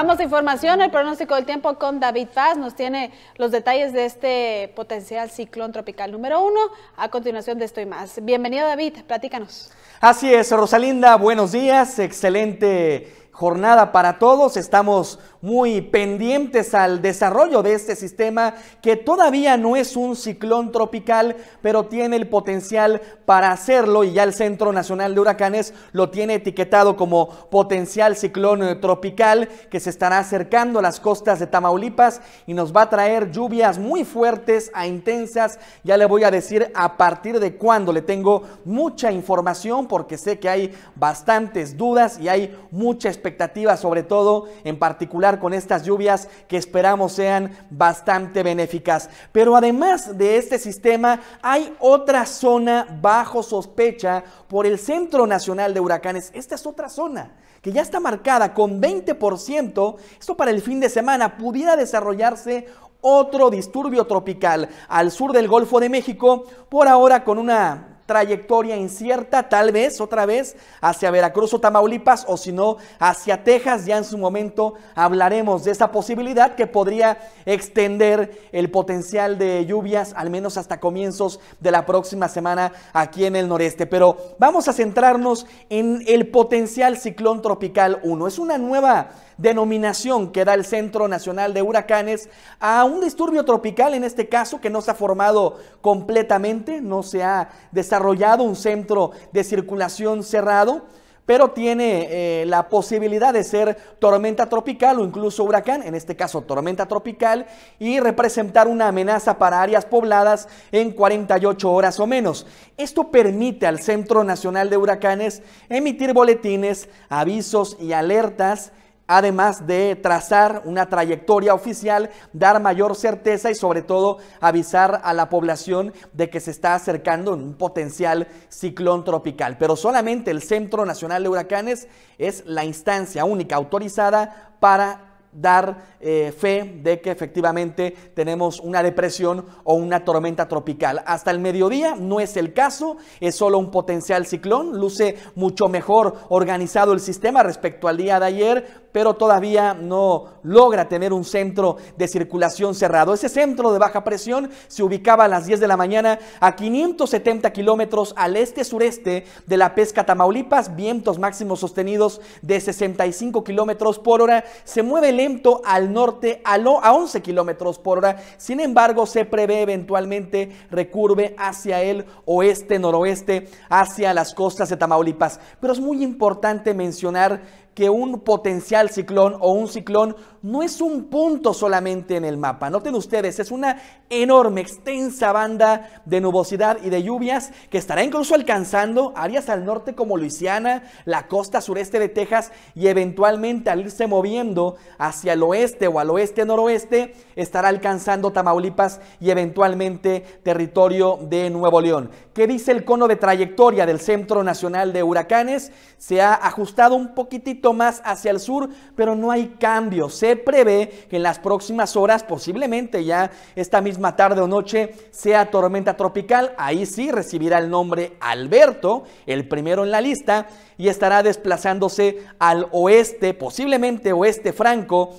Vamos a información, el pronóstico del tiempo con David Paz nos tiene los detalles de este potencial ciclón tropical número uno. A continuación de esto y más. Bienvenido David, platícanos. Así es, Rosalinda, buenos días, excelente jornada para todos. Estamos muy pendientes al desarrollo de este sistema que todavía no es un ciclón tropical, pero tiene el potencial para hacerlo y ya el Centro Nacional de Huracanes lo tiene etiquetado como potencial ciclón eh, tropical que se estará acercando a las costas de Tamaulipas y nos va a traer lluvias muy fuertes a intensas. Ya le voy a decir a partir de cuándo le tengo mucha información porque sé que hay bastantes dudas y hay mucha expectativa expectativas, sobre todo en particular con estas lluvias que esperamos sean bastante benéficas. Pero además de este sistema, hay otra zona bajo sospecha por el Centro Nacional de Huracanes. Esta es otra zona que ya está marcada con 20%. Esto para el fin de semana pudiera desarrollarse otro disturbio tropical al sur del Golfo de México, por ahora con una trayectoria incierta, tal vez otra vez hacia Veracruz o Tamaulipas, o si no, hacia Texas. Ya en su momento hablaremos de esa posibilidad que podría extender el potencial de lluvias, al menos hasta comienzos de la próxima semana aquí en el noreste. Pero vamos a centrarnos en el potencial ciclón tropical 1. Es una nueva denominación que da el Centro Nacional de Huracanes a un disturbio tropical, en este caso, que no se ha formado completamente, no se ha desarrollado desarrollado un centro de circulación cerrado, pero tiene eh, la posibilidad de ser tormenta tropical o incluso huracán, en este caso tormenta tropical, y representar una amenaza para áreas pobladas en 48 horas o menos. Esto permite al Centro Nacional de Huracanes emitir boletines, avisos y alertas además de trazar una trayectoria oficial, dar mayor certeza y sobre todo avisar a la población de que se está acercando un potencial ciclón tropical. Pero solamente el Centro Nacional de Huracanes es la instancia única autorizada para dar eh, fe de que efectivamente tenemos una depresión o una tormenta tropical. Hasta el mediodía no es el caso, es solo un potencial ciclón, luce mucho mejor organizado el sistema respecto al día de ayer, pero todavía no logra tener un centro de circulación cerrado. Ese centro de baja presión se ubicaba a las 10 de la mañana a 570 kilómetros al este-sureste de la pesca Tamaulipas, vientos máximos sostenidos de 65 kilómetros por hora. Se mueve lento al norte a, a 11 kilómetros por hora. Sin embargo, se prevé eventualmente recurve hacia el oeste-noroeste, hacia las costas de Tamaulipas. Pero es muy importante mencionar que un potencial ciclón o un ciclón no es un punto solamente en el mapa. Noten ustedes, es una enorme, extensa banda de nubosidad y de lluvias que estará incluso alcanzando áreas al norte como Luisiana, la costa sureste de Texas y eventualmente al irse moviendo hacia el oeste o al oeste-noroeste, estará alcanzando Tamaulipas y eventualmente territorio de Nuevo León. ¿Qué dice el cono de trayectoria del Centro Nacional de Huracanes? Se ha ajustado un poquitito más hacia el sur, pero no hay cambios ¿eh? prevé que en las próximas horas, posiblemente ya esta misma tarde o noche, sea tormenta tropical, ahí sí recibirá el nombre Alberto, el primero en la lista, y estará desplazándose al oeste, posiblemente oeste franco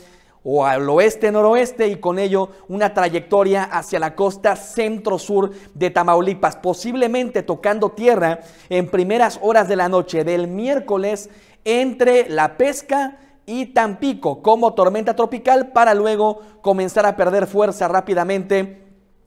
o al oeste-noroeste y con ello una trayectoria hacia la costa centro-sur de Tamaulipas, posiblemente tocando tierra en primeras horas de la noche del miércoles entre la pesca y Tampico como tormenta tropical para luego comenzar a perder fuerza rápidamente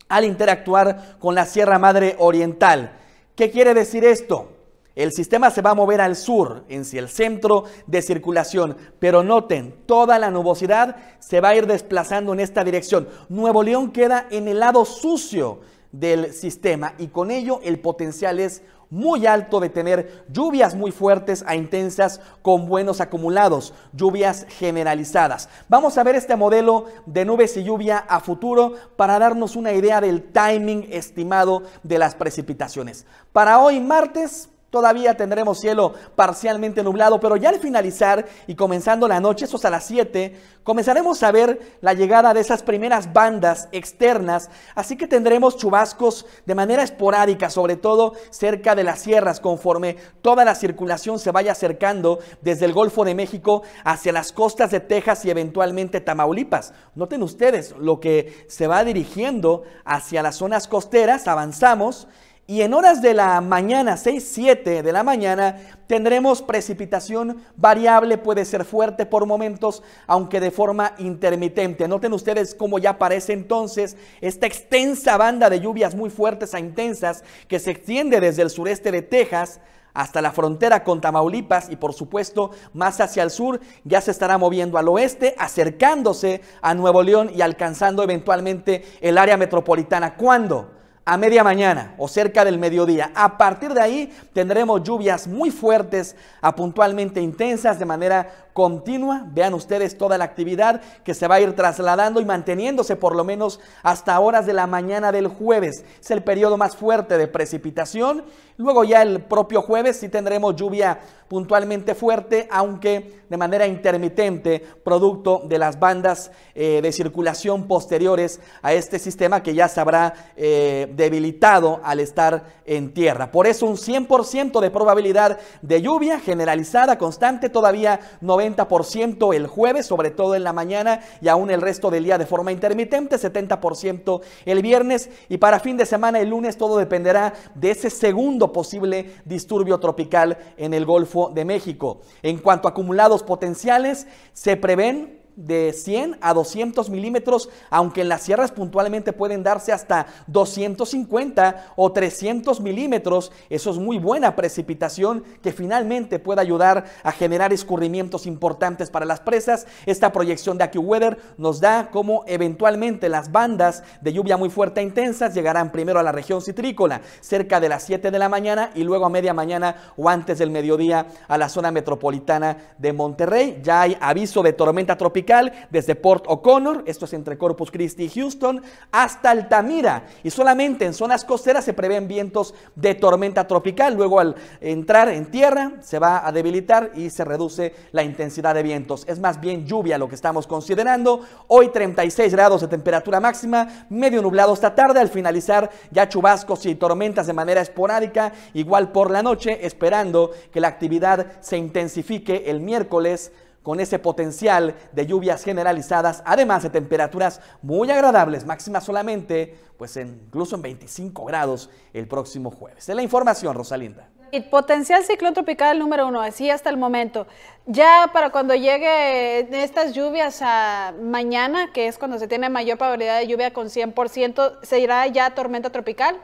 al interactuar con la Sierra Madre Oriental. ¿Qué quiere decir esto? El sistema se va a mover al sur, en el centro de circulación, pero noten, toda la nubosidad se va a ir desplazando en esta dirección. Nuevo León queda en el lado sucio del sistema y con ello el potencial es muy alto de tener lluvias muy fuertes a intensas con buenos acumulados, lluvias generalizadas. Vamos a ver este modelo de nubes y lluvia a futuro para darnos una idea del timing estimado de las precipitaciones. Para hoy martes Todavía tendremos cielo parcialmente nublado, pero ya al finalizar y comenzando la noche, eso es a las 7, comenzaremos a ver la llegada de esas primeras bandas externas, así que tendremos chubascos de manera esporádica, sobre todo cerca de las sierras, conforme toda la circulación se vaya acercando desde el Golfo de México hacia las costas de Texas y eventualmente Tamaulipas. Noten ustedes lo que se va dirigiendo hacia las zonas costeras, avanzamos y en horas de la mañana, 6, 7 de la mañana, tendremos precipitación variable, puede ser fuerte por momentos, aunque de forma intermitente. Noten ustedes cómo ya aparece entonces esta extensa banda de lluvias muy fuertes a e intensas que se extiende desde el sureste de Texas hasta la frontera con Tamaulipas y por supuesto más hacia el sur, ya se estará moviendo al oeste, acercándose a Nuevo León y alcanzando eventualmente el área metropolitana. ¿Cuándo? a media mañana o cerca del mediodía. A partir de ahí tendremos lluvias muy fuertes a puntualmente intensas de manera continua. Vean ustedes toda la actividad que se va a ir trasladando y manteniéndose por lo menos hasta horas de la mañana del jueves. Es el periodo más fuerte de precipitación. Luego ya el propio jueves sí tendremos lluvia puntualmente fuerte, aunque de manera intermitente, producto de las bandas eh, de circulación posteriores a este sistema que ya se habrá eh, debilitado al estar en tierra. Por eso un 100% de probabilidad de lluvia generalizada, constante, todavía 90 90% el jueves, sobre todo en la mañana y aún el resto del día de forma intermitente, 70% el viernes y para fin de semana el lunes todo dependerá de ese segundo posible disturbio tropical en el Golfo de México. En cuanto a acumulados potenciales, se prevén de 100 a 200 milímetros, aunque en las sierras puntualmente pueden darse hasta 250 o 300 milímetros. Eso es muy buena precipitación que finalmente puede ayudar a generar escurrimientos importantes para las presas. Esta proyección de AccuWeather nos da cómo eventualmente las bandas de lluvia muy fuerte e intensas llegarán primero a la región citrícola, cerca de las 7 de la mañana y luego a media mañana o antes del mediodía a la zona metropolitana de Monterrey. Ya hay aviso de tormenta tropical desde Port O'Connor, esto es entre Corpus Christi y Houston, hasta Altamira. Y solamente en zonas costeras se prevén vientos de tormenta tropical. Luego al entrar en tierra se va a debilitar y se reduce la intensidad de vientos. Es más bien lluvia lo que estamos considerando. Hoy 36 grados de temperatura máxima, medio nublado esta tarde. Al finalizar ya chubascos y tormentas de manera esporádica, igual por la noche, esperando que la actividad se intensifique el miércoles con ese potencial de lluvias generalizadas, además de temperaturas muy agradables, máximas solamente, pues incluso en 25 grados el próximo jueves. Es la información, Rosalinda. Y potencial ciclón tropical número uno, así hasta el momento. Ya para cuando llegue estas lluvias a mañana, que es cuando se tiene mayor probabilidad de lluvia con 100%, se irá ya tormenta tropical?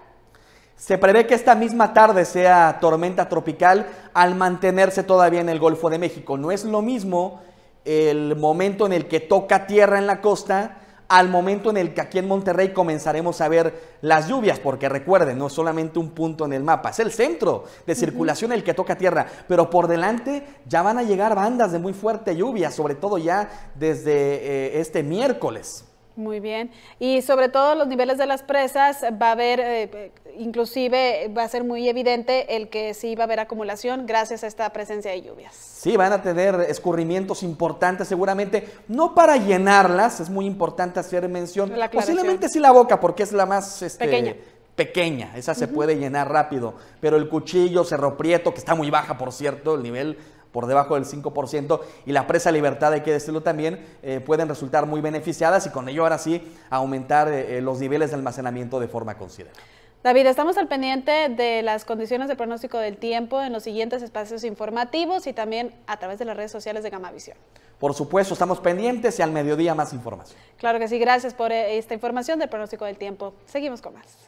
Se prevé que esta misma tarde sea tormenta tropical al mantenerse todavía en el Golfo de México. No es lo mismo el momento en el que toca tierra en la costa al momento en el que aquí en Monterrey comenzaremos a ver las lluvias, porque recuerden, no es solamente un punto en el mapa, es el centro de circulación el que toca tierra, pero por delante ya van a llegar bandas de muy fuerte lluvia, sobre todo ya desde eh, este miércoles. Muy bien. Y sobre todo los niveles de las presas va a haber, eh, inclusive va a ser muy evidente el que sí va a haber acumulación gracias a esta presencia de lluvias. Sí, van a tener escurrimientos importantes seguramente, no para llenarlas, es muy importante hacer mención, posiblemente sí la boca porque es la más... Este, pequeña esa se puede llenar rápido, pero el cuchillo, cerroprieto, que está muy baja por cierto, el nivel por debajo del 5% y la presa libertad, hay que decirlo también, eh, pueden resultar muy beneficiadas y con ello ahora sí aumentar eh, eh, los niveles de almacenamiento de forma considerable. David, estamos al pendiente de las condiciones de pronóstico del tiempo en los siguientes espacios informativos y también a través de las redes sociales de Gamavisión. Por supuesto, estamos pendientes y al mediodía más información. Claro que sí, gracias por esta información del pronóstico del tiempo. Seguimos con más.